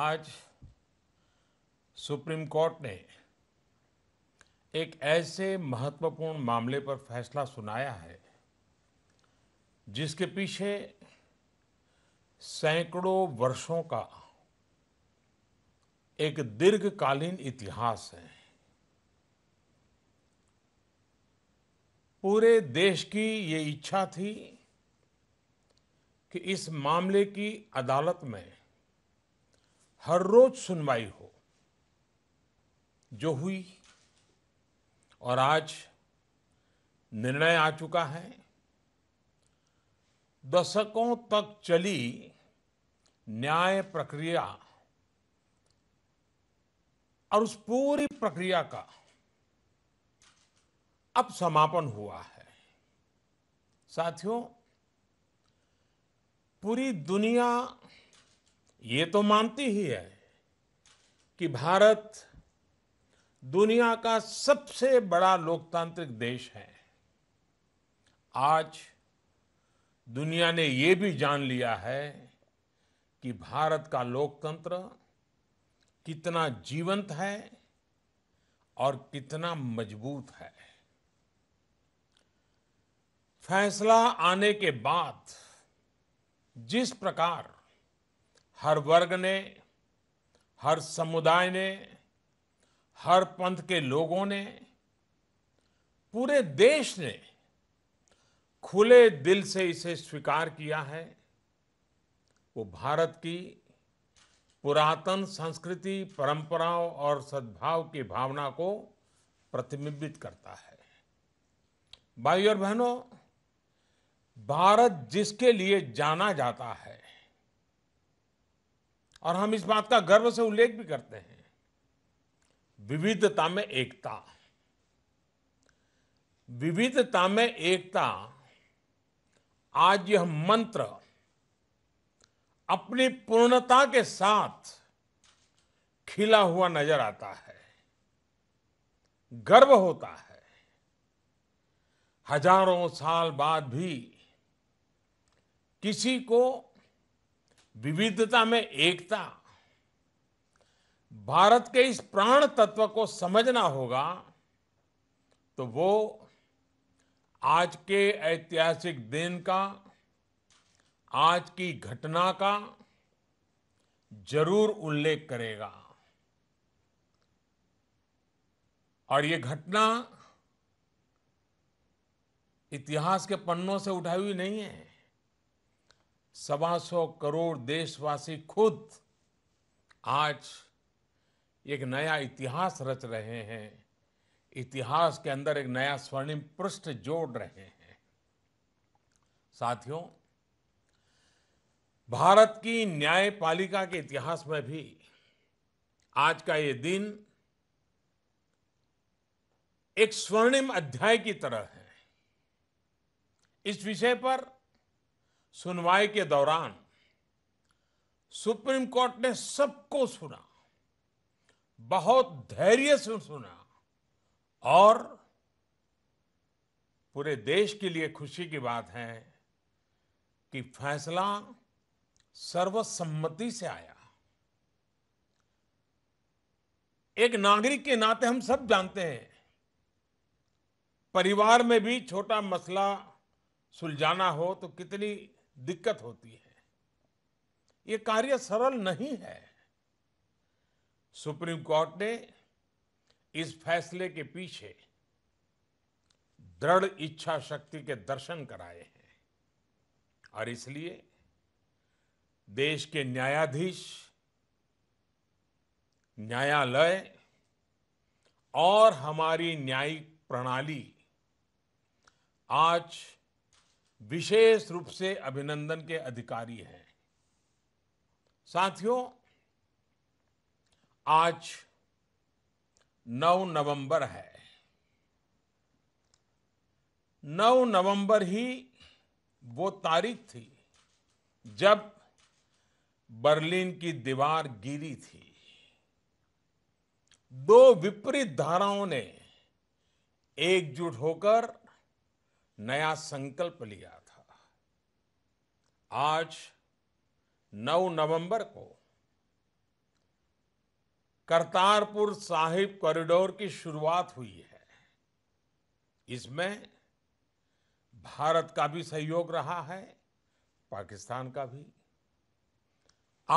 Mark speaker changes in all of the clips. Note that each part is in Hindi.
Speaker 1: आज सुप्रीम कोर्ट ने एक ऐसे महत्वपूर्ण मामले पर फैसला सुनाया है जिसके पीछे सैकड़ों वर्षों का एक दीर्घकालीन इतिहास है पूरे देश की ये इच्छा थी कि इस मामले की अदालत में हर रोज सुनवाई हो जो हुई और आज निर्णय आ चुका है दशकों तक चली न्याय प्रक्रिया और उस पूरी प्रक्रिया का अब समापन हुआ है साथियों पूरी दुनिया ये तो मानती ही है कि भारत दुनिया का सबसे बड़ा लोकतांत्रिक देश है आज दुनिया ने यह भी जान लिया है कि भारत का लोकतंत्र कितना जीवंत है और कितना मजबूत है फैसला आने के बाद जिस प्रकार हर वर्ग ने हर समुदाय ने हर पंथ के लोगों ने पूरे देश ने खुले दिल से इसे स्वीकार किया है वो भारत की पुरातन संस्कृति परंपराओं और सद्भाव की भावना को प्रतिबिंबित करता है भाइयों और बहनों भारत जिसके लिए जाना जाता है और हम इस बात का गर्व से उल्लेख भी करते हैं विविधता में एकता विविधता में एकता आज यह मंत्र अपनी पूर्णता के साथ खिला हुआ नजर आता है गर्व होता है हजारों साल बाद भी किसी को विविधता में एकता भारत के इस प्राण तत्व को समझना होगा तो वो आज के ऐतिहासिक दिन का आज की घटना का जरूर उल्लेख करेगा और ये घटना इतिहास के पन्नों से उठाई हुई नहीं है सवा सौ करोड़ देशवासी खुद आज एक नया इतिहास रच रहे हैं इतिहास के अंदर एक नया स्वर्णिम पृष्ठ जोड़ रहे हैं साथियों भारत की न्यायपालिका के इतिहास में भी आज का ये दिन एक स्वर्णिम अध्याय की तरह है इस विषय पर सुनवाई के दौरान सुप्रीम कोर्ट ने सबको सुना बहुत धैर्य से सुना और पूरे देश के लिए खुशी की बात है कि फैसला सर्वसम्मति से आया एक नागरिक के नाते हम सब जानते हैं परिवार में भी छोटा मसला सुलझाना हो तो कितनी दिक्कत होती है ये कार्य सरल नहीं है सुप्रीम कोर्ट ने इस फैसले के पीछे दृढ़ इच्छा शक्ति के दर्शन कराए हैं और इसलिए देश के न्यायाधीश न्यायालय और हमारी न्यायिक प्रणाली आज विशेष रूप से अभिनंदन के अधिकारी हैं साथियों आज 9 नवंबर है 9 नवंबर ही वो तारीख थी जब बर्लिन की दीवार गिरी थी दो विपरीत धाराओं ने एकजुट होकर नया संकल्प लिया था आज 9 नवंबर को करतारपुर साहिब कॉरिडोर की शुरुआत हुई है इसमें भारत का भी सहयोग रहा है पाकिस्तान का भी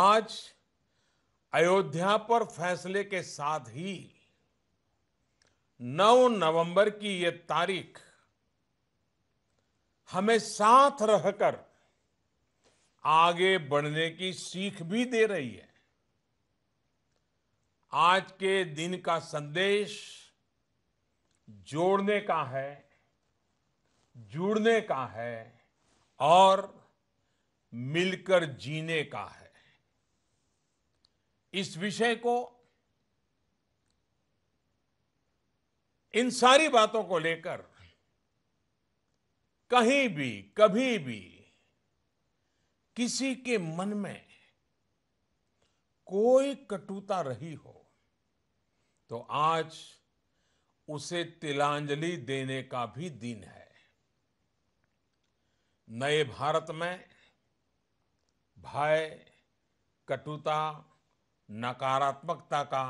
Speaker 1: आज अयोध्या पर फैसले के साथ ही 9 नवंबर की ये तारीख हमें साथ रहकर आगे बढ़ने की सीख भी दे रही है आज के दिन का संदेश जोड़ने का है जुड़ने का है और मिलकर जीने का है इस विषय को इन सारी बातों को लेकर कहीं भी कभी भी किसी के मन में कोई कटुता रही हो तो आज उसे तिलांजलि देने का भी दिन है नए भारत में भय कटुता नकारात्मकता का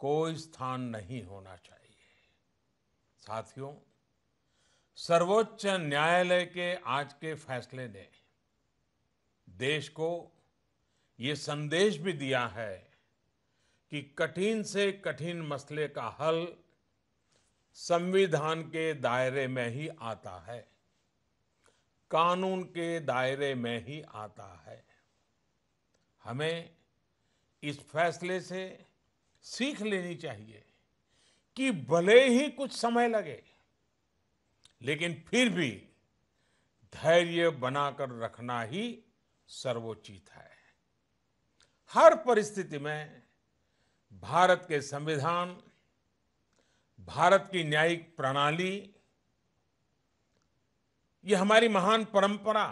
Speaker 1: कोई स्थान नहीं होना चाहिए साथियों सर्वोच्च न्यायालय के आज के फैसले ने देश को ये संदेश भी दिया है कि कठिन से कठिन मसले का हल संविधान के दायरे में ही आता है कानून के दायरे में ही आता है हमें इस फैसले से सीख लेनी चाहिए कि भले ही कुछ समय लगे लेकिन फिर भी धैर्य बनाकर रखना ही सर्वोचित है हर परिस्थिति में भारत के संविधान भारत की न्यायिक प्रणाली ये हमारी महान परंपरा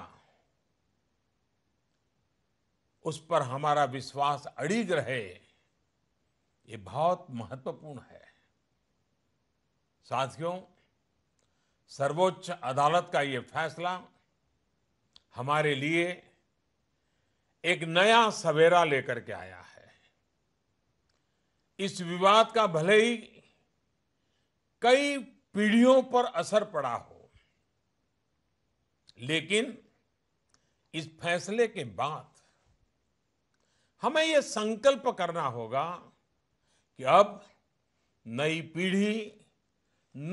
Speaker 1: उस पर हमारा विश्वास अड़िग रहे ये बहुत महत्वपूर्ण है साथियों सर्वोच्च अदालत का ये फैसला हमारे लिए एक नया सवेरा लेकर के आया है इस विवाद का भले ही कई पीढ़ियों पर असर पड़ा हो लेकिन इस फैसले के बाद हमें यह संकल्प करना होगा कि अब नई पीढ़ी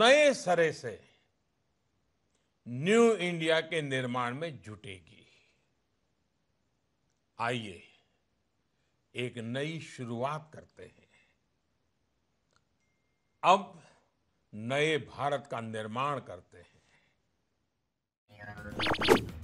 Speaker 1: नए सरे से न्यू इंडिया के निर्माण में जुटेगी आइए एक नई शुरुआत करते हैं अब नए भारत का निर्माण करते हैं